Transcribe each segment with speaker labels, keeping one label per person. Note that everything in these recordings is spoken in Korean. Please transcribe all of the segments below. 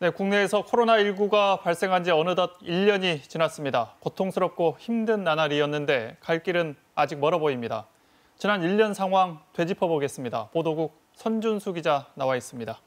Speaker 1: 네, 국내에서 코로나19가 발생한 지 어느덧 1년이 지났습니다. 고통스럽고 힘든 나날이었는데 갈 길은 아직 멀어 보입니다. 지난 1년 상황 되짚어 보겠습니다. 보도국 선준수 기자 나와 있습니다.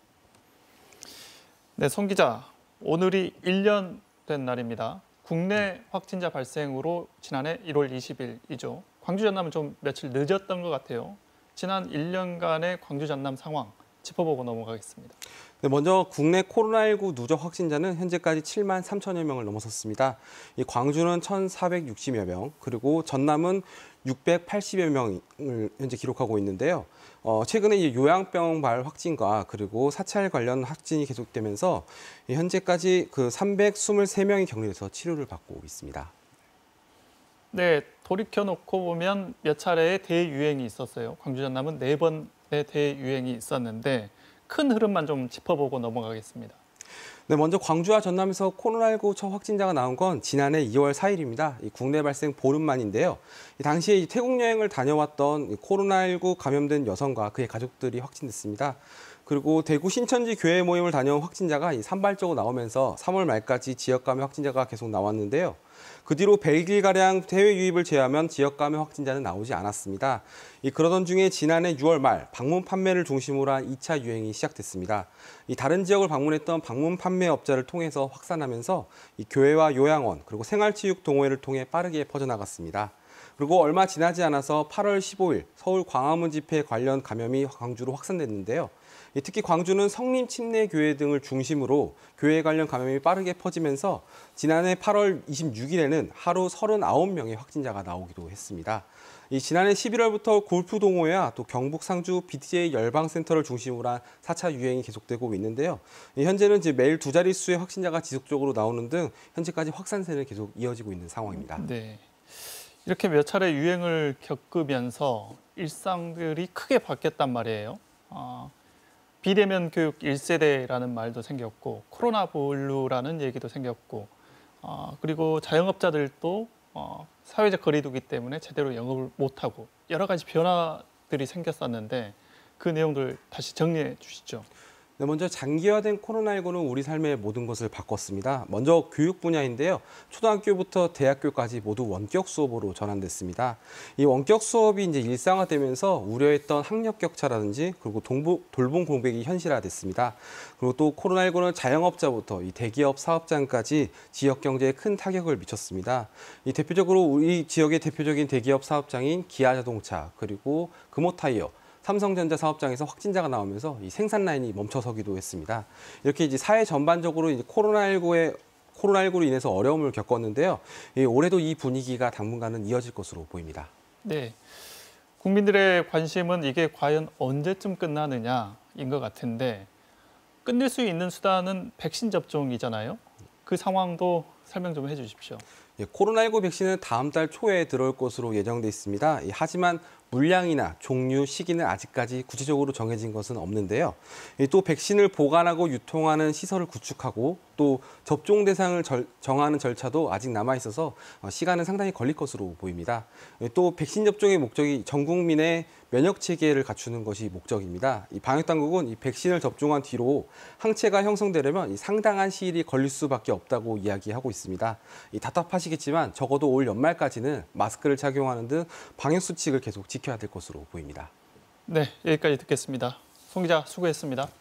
Speaker 1: 네, 선 기자, 오늘이 1년 된 날입니다. 국내 확진자 발생으로 지난해 1월 20일이죠. 광주 전남은 좀 며칠 늦었던 것 같아요. 지난 1년간의 광주 전남 상황 짚어보고 넘어가겠습니다.
Speaker 2: 네, 먼저 국내 코로나19 누적 확진자는 현재까지 7만 3천여 명을 넘어섰습니다. 이 광주는 1,460여 명, 그리고 전남은 680여 명을 현재 기록하고 있는데요. 어, 최근에 이 요양병발 확진과 그리고 사찰 관련 확진이 계속되면서 현재까지 그 323명이 격리돼서 치료를 받고 있습니다.
Speaker 1: 네, 돌이켜 놓고 보면 몇 차례의 대유행이 있었어요. 광주 전남은 네번 대유행이 있었는데 큰 흐름만 좀 짚어보고 넘어가겠습니다.
Speaker 2: 네, 먼저 광주와 전남에서 코로나19 첫 확진자가 나온 건 지난해 2월 4일입니다. 국내 발생 보름 만인데요. 당시에 태국 여행을 다녀왔던 코로나19 감염된 여성과 그의 가족들이 확진됐습니다. 그리고 대구 신천지 교회 모임을 다녀온 확진자가 산발적으로 나오면서 3월 말까지 지역 감염 확진자가 계속 나왔는데요. 그 뒤로 벨기에가량 해외 유입을 제외하면 지역 감염 확진자는 나오지 않았습니다. 그러던 중에 지난해 6월 말 방문 판매를 중심으로 한 2차 유행이 시작됐습니다. 다른 지역을 방문했던 방문 판매업자를 통해서 확산하면서 교회와 요양원 그리고 생활체육 동호회를 통해 빠르게 퍼져나갔습니다. 그리고 얼마 지나지 않아서 8월 15일 서울 광화문 집회 관련 감염이 광주로 확산됐는데요. 예, 특히 광주는 성림 침례 교회 등을 중심으로 교회 관련 감염이 빠르게 퍼지면서 지난해 8월 26일에는 하루 39명의 확진자가 나오기도 했습니다. 지난해 11월부터 골프 동호회와 또 경북 상주 BTA 열방센터를 중심으로 한 4차 유행이 계속되고 있는데요. 현재는 이제 매일 두 자릿수의 확진자가 지속적으로 나오는 등 현재까지 확산세는 계속 이어지고 있는 상황입니다. 네. 이렇게 몇 차례 유행을 겪으면서
Speaker 1: 일상들이 크게 바뀌었단 말이에요. 어, 비대면 교육 1세대라는 말도 생겼고 코로나 분루라는 얘기도 생겼고 어, 그리고 자영업자들도 어, 사회적 거리두기 때문에 제대로 영업을 못하고 여러 가지 변화들이
Speaker 2: 생겼었는데 그 내용들 다시 정리해 주시죠. 네, 먼저 장기화된 코로나19는 우리 삶의 모든 것을 바꿨습니다. 먼저 교육 분야인데요. 초등학교부터 대학교까지 모두 원격 수업으로 전환됐습니다. 이 원격 수업이 이제 일상화되면서 우려했던 학력 격차라든지 그리고 동부, 돌봄 공백이 현실화됐습니다. 그리고 또 코로나19는 자영업자부터 이 대기업 사업장까지 지역 경제에 큰 타격을 미쳤습니다. 이 대표적으로 우리 지역의 대표적인 대기업 사업장인 기아자동차 그리고 금호타이어 삼성전자 사업장에서 확진자가 나오면서 이 생산 라인이 멈춰서기도 했습니다. 이렇게 이제 사회 전반적으로 이제 코로나19의 코로나19로 인해서 어려움을 겪었는데요. 예, 올해도 이 분위기가 당분간은 이어질 것으로 보입니다.
Speaker 1: 네. 국민들의 관심은 이게 과연 언제쯤 끝나느냐인 것 같은데 끝낼 수 있는 수단은 백신 접종이잖아요. 그 상황도 설명 좀 해주십시오.
Speaker 2: 예, 코로나19 백신은 다음 달 초에 들어올 것으로 예정돼 있습니다. 예, 하지만 물량이나 종류, 시기는 아직까지 구체적으로 정해진 것은 없는데요. 예, 또 백신을 보관하고 유통하는 시설을 구축하고 또 접종 대상을 절, 정하는 절차도 아직 남아 있어서 어, 시간은 상당히 걸릴 것으로 보입니다. 예, 또 백신 접종의 목적이 전 국민의 면역 체계를 갖추는 것이 목적입니다. 이 방역 당국은 이 백신을 접종한 뒤로 항체가 형성되려면 상당한 시일이 걸릴 수밖에 없다고 이야기하고 있습니다. 답답하시겠지만 적어도 올 연말까지는 마스크를 착용하는 등 방역 수칙을 계속 지켜야 될 것으로 보입니다.
Speaker 1: 네, 여기까지 듣겠습니다. 송 기자 수고했습니다.